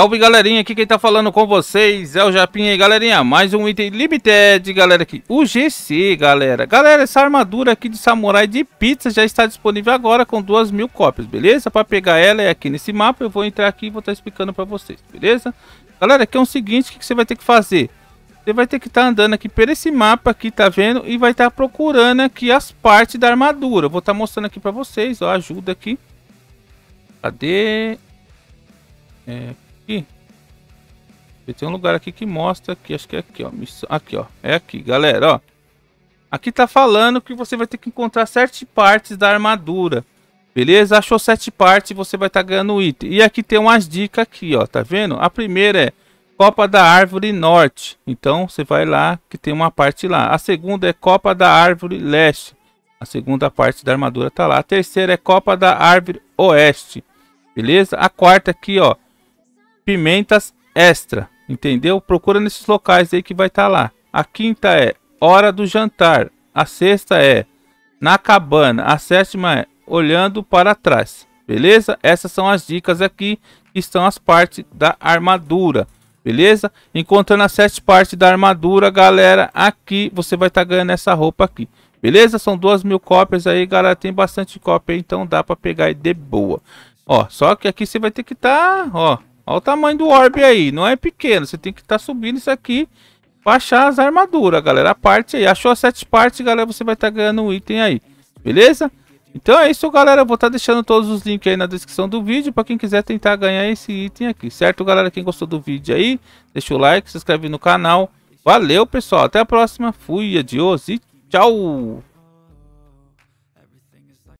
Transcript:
Salve galerinha, aqui quem tá falando com vocês é o Japinha aí, galerinha, mais um item limited, galera, aqui, o GC, galera. Galera, essa armadura aqui de samurai de pizza já está disponível agora com duas mil cópias, beleza? Para pegar ela é aqui nesse mapa, eu vou entrar aqui e vou estar tá explicando para vocês, beleza? Galera, aqui é o seguinte, o que você vai ter que fazer? Você vai ter que estar tá andando aqui por esse mapa aqui, tá vendo? E vai estar tá procurando aqui as partes da armadura, vou estar tá mostrando aqui para vocês, ó, ajuda aqui. Cadê? É, aqui. E tem um lugar aqui que mostra que acho que é aqui, ó. Missão, aqui, ó. É aqui, galera, ó. Aqui tá falando que você vai ter que encontrar sete partes da armadura. Beleza? Achou sete partes, você vai estar tá ganhando item. E aqui tem umas dicas aqui, ó. Tá vendo? A primeira é Copa da Árvore Norte. Então, você vai lá que tem uma parte lá. A segunda é Copa da Árvore Leste. A segunda parte da armadura tá lá. A terceira é Copa da Árvore Oeste. Beleza? A quarta aqui, ó pimentas extra, entendeu? Procura nesses locais aí que vai estar tá lá. A quinta é hora do jantar, a sexta é na cabana, a sétima é olhando para trás. Beleza? Essas são as dicas aqui que estão as partes da armadura. Beleza? Encontrando as sete partes da armadura, galera, aqui você vai estar tá ganhando essa roupa aqui. Beleza? São duas mil cópias aí, galera. Tem bastante cópia, então dá para pegar aí de boa. Ó, só que aqui você vai ter que estar, tá, ó, Olha o tamanho do orb aí, não é pequeno. Você tem que estar tá subindo isso aqui para achar as armaduras, galera. A parte aí, achou as sete partes, galera, você vai estar tá ganhando um item aí, beleza? Então é isso, galera. Eu vou estar tá deixando todos os links aí na descrição do vídeo para quem quiser tentar ganhar esse item aqui, certo, galera? Quem gostou do vídeo aí, deixa o like, se inscreve no canal. Valeu, pessoal. Até a próxima. Fui, adiós e tchau!